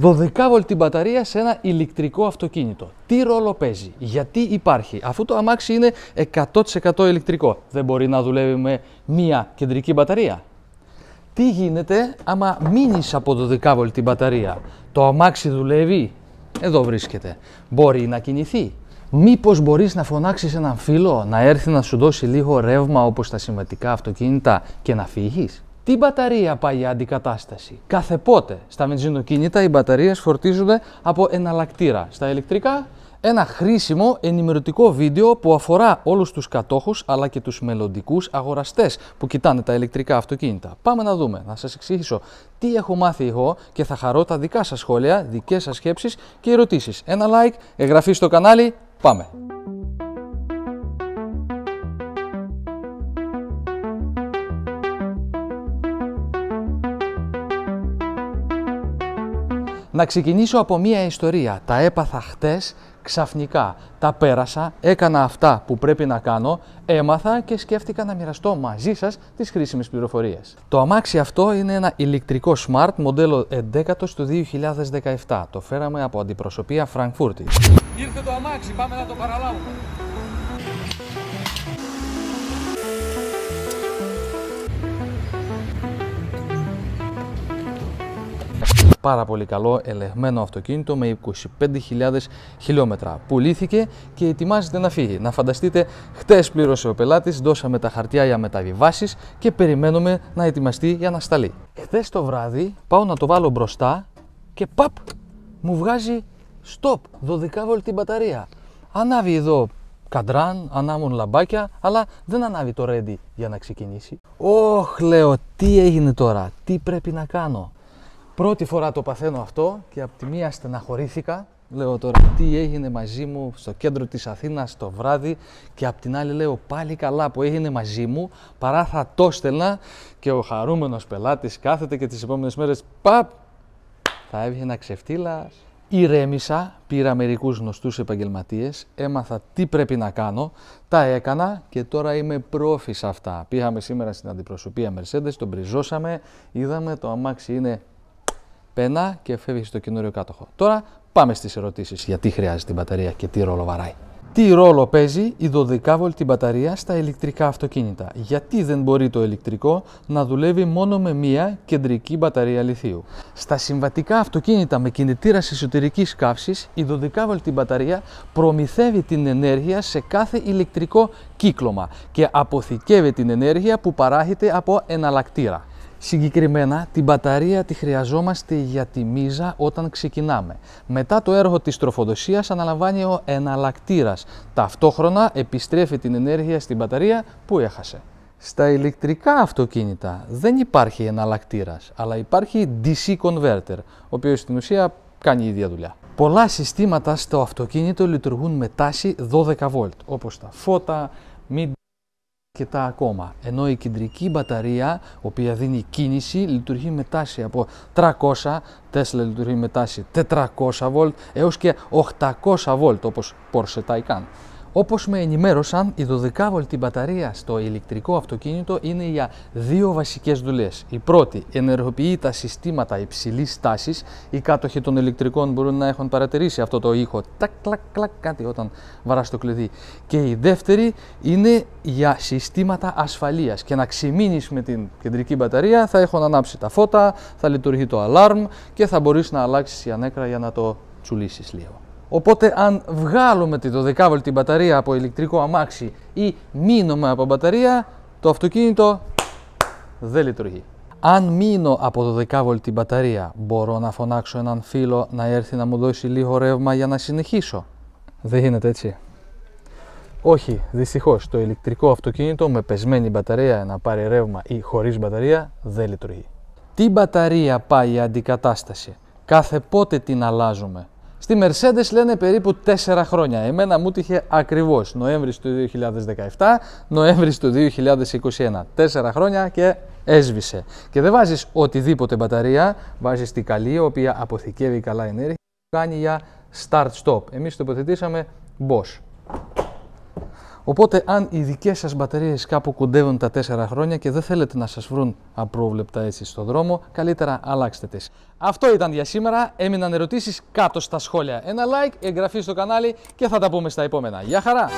12 v την μπαταρία σε ένα ηλεκτρικό αυτοκίνητο. Τι ρόλο παίζει, γιατί υπάρχει, αφού το αμάξι είναι 100% ηλεκτρικό, δεν μπορεί να δουλεύει με μία κεντρική μπαταρία. Τι γίνεται άμα μείνεις από 12 12V την μπαταρία, το αμάξι δουλεύει, εδώ βρίσκεται, μπορεί να κινηθεί. Μήπως μπορείς να φωνάξεις έναν φίλο να έρθει να σου δώσει λίγο ρεύμα όπως τα σημαντικά αυτοκίνητα και να φύγεις. Τι μπαταρία πάει για αντικατάσταση. Κάθε πότε στα μετζινοκίνητα οι μπαταρίες φορτίζονται από εναλλακτήρα. Στα ηλεκτρικά ένα χρήσιμο ενημερωτικό βίντεο που αφορά όλους τους κατόχους αλλά και τους μελλοντικούς αγοραστές που κοιτάνε τα ηλεκτρικά αυτοκίνητα. Πάμε να δούμε, να σας εξηγήσω τι έχω μάθει εγώ και θα χαρώ τα δικά σας σχόλια, δικές σας σκέψεις και ερωτήσεις. Ένα like, εγγραφή στο κανάλι, πάμε! Να ξεκινήσω από μία ιστορία. Τα έπαθα χτες ξαφνικά. Τα πέρασα, έκανα αυτά που πρέπει να κάνω, έμαθα και σκέφτηκα να μοιραστώ μαζί σας τις χρήσιμες πληροφορίες. Το αμάξι αυτό είναι ένα ηλεκτρικό smart μοντέλο 11 του 2017. Το φέραμε από αντιπροσωπεία Φραγκφούρτη. Ήρθε το αμάξι, πάμε να το παραλάβουμε. πάρα πολύ καλό ελεγμένο αυτοκίνητο με 25.000 χιλιόμετρα. Πουλήθηκε και ετοιμάζεται να φύγει. Να φανταστείτε, χτες πλήρωσε ο πελάτης, δώσαμε τα χαρτιά για μεταβιβάσεις και περιμένουμε να ετοιμαστεί για να σταλεί. Χθες το βράδυ πάω να το βάλω μπροστά και παπ μου βγάζει stop 12 βολτ μπαταρία. Ανάβει εδώ καντράν, ανάμουν λαμπάκια, αλλά δεν ανάβει το ready για να ξεκινήσει. Ωχ, λέω, τι έγινε τώρα, τι πρέπει να κάνω. Πρώτη φορά το παθαίνω αυτό και από τη μία στεναχωρήθηκα. Λέω τώρα τι έγινε μαζί μου στο κέντρο της Αθήνας το βράδυ και απ' την άλλη λέω πάλι καλά που έγινε μαζί μου παρά θα το στελνα και ο χαρούμενος πελάτης κάθεται και τις επόμενες μέρες παπ θα έβγαινα ξεφτύλας. Ηρέμησα, πήρα μερικούς γνωστούς επαγγελματίες, έμαθα τι πρέπει να κάνω, τα έκανα και τώρα είμαι πρόφης αυτά. Πήγαμε σήμερα στην αντιπροσωπεία Mercedes, τον πριζώσαμε, είδαμε το αμάξι είναι πένα και φεύγει στο καινούριο κάτοχο. Τώρα πάμε στις ερωτήσεις γιατί χρειάζεται την μπαταρία και τι ρόλο βαράει. Τι ρόλο παίζει η 12V μπαταρία στα ηλεκτρικά αυτοκίνητα. Γιατί δεν μπορεί το ηλεκτρικό να δουλεύει μόνο με μία κεντρική μπαταρία λιθίου. Στα συμβατικά αυτοκίνητα με κινητήρα εσωτερικής καύσης, η 12V μπαταρία προμηθεύει την ενέργεια σε κάθε ηλεκτρικό κύκλωμα και αποθηκεύει την ενέργεια που παράγεται από εναλλακτήρα. Συγκεκριμένα, την μπαταρία τη χρειαζόμαστε για τη μίζα όταν ξεκινάμε. Μετά το έργο της τροφοδοσίας αναλαμβάνει ο εναλλακτήρας. Ταυτόχρονα επιστρέφει την ενέργεια στην μπαταρία που έχασε. Στα ηλεκτρικά αυτοκίνητα δεν υπάρχει εναλλακτήρας, αλλά υπάρχει DC converter, ο οποίος στην ουσία κάνει η ίδια δουλειά. Πολλά συστήματα στο αυτοκίνητο λειτουργούν με τάση 12V, όπως τα φώτα, mid ακόμα. Ενώ η κεντρική μπαταρία, η οποία δίνει κίνηση, λειτουργεί με τάση από 300, Tesla λειτουργεί με τάση 400 V έως και 800 V όπως Porsche Taycan. Όπως με ενημέρωσαν, η 12V μπαταρία στο ηλεκτρικό αυτοκίνητο είναι για δύο βασικές δουλειές. Η πρώτη ενεργοποιεί τα συστήματα υψηλής τάσης. Οι κάτοχοι των ηλεκτρικών μπορούν να έχουν παρατηρήσει αυτό το ήχο τα κλακ κλακ κάτι όταν βαράς το κλειδί. Και η δεύτερη είναι για συστήματα ασφαλείας και να ξεμείνεις με την κεντρική μπαταρία θα έχουν ανάψει τα φώτα, θα λειτουργεί το αλάρμ και θα μπορείς να αλλάξεις η ανέκρα για να το τσουλήσεις λίγο. Οπότε αν βγάλουμε τη 12V την μπαταρία από ηλεκτρικό αμάξι ή μείνουμε από μπαταρία, το αυτοκίνητο δεν λειτουργεί. Αν μείνω από 12V την μπαταρία, μπορώ να φωνάξω έναν φίλο να έρθει να μου δώσει λίγο ρεύμα για να συνεχίσω. Δεν γίνεται έτσι. Όχι, δυστυχώς το ηλεκτρικό αυτοκίνητο με πεσμένη μπαταρία να πάρει ρεύμα ή χωρίς μπαταρία δεν λειτουργεί. Τι μπαταρία πάει η αντικατάσταση, κάθε πότε την αλλάζουμε, Στη Mercedes λένε περίπου 4 χρόνια. Εμένα μου είχε ακριβώς Νοέμβρη του 2017, Νοέμβρη του 2021. 4 χρόνια και έσβησε. Και δεν βάζεις οτιδήποτε μπαταρία, βάζεις τη καλή, η οποία αποθηκεύει καλά ενέργεια, κάνει για start-stop. Εμείς υποθετήσαμε Bosch. Οπότε, αν οι δικές σας μπαταρίες κάπου κοντεύουν τα 4 χρόνια και δεν θέλετε να σας βρουν απρόβλεπτα έτσι στο δρόμο, καλύτερα αλλάξτε τις. Αυτό ήταν για σήμερα. Έμειναν ερωτήσεις κάτω στα σχόλια. Ένα like, εγγραφή στο κανάλι και θα τα πούμε στα επόμενα. Γεια χαρά!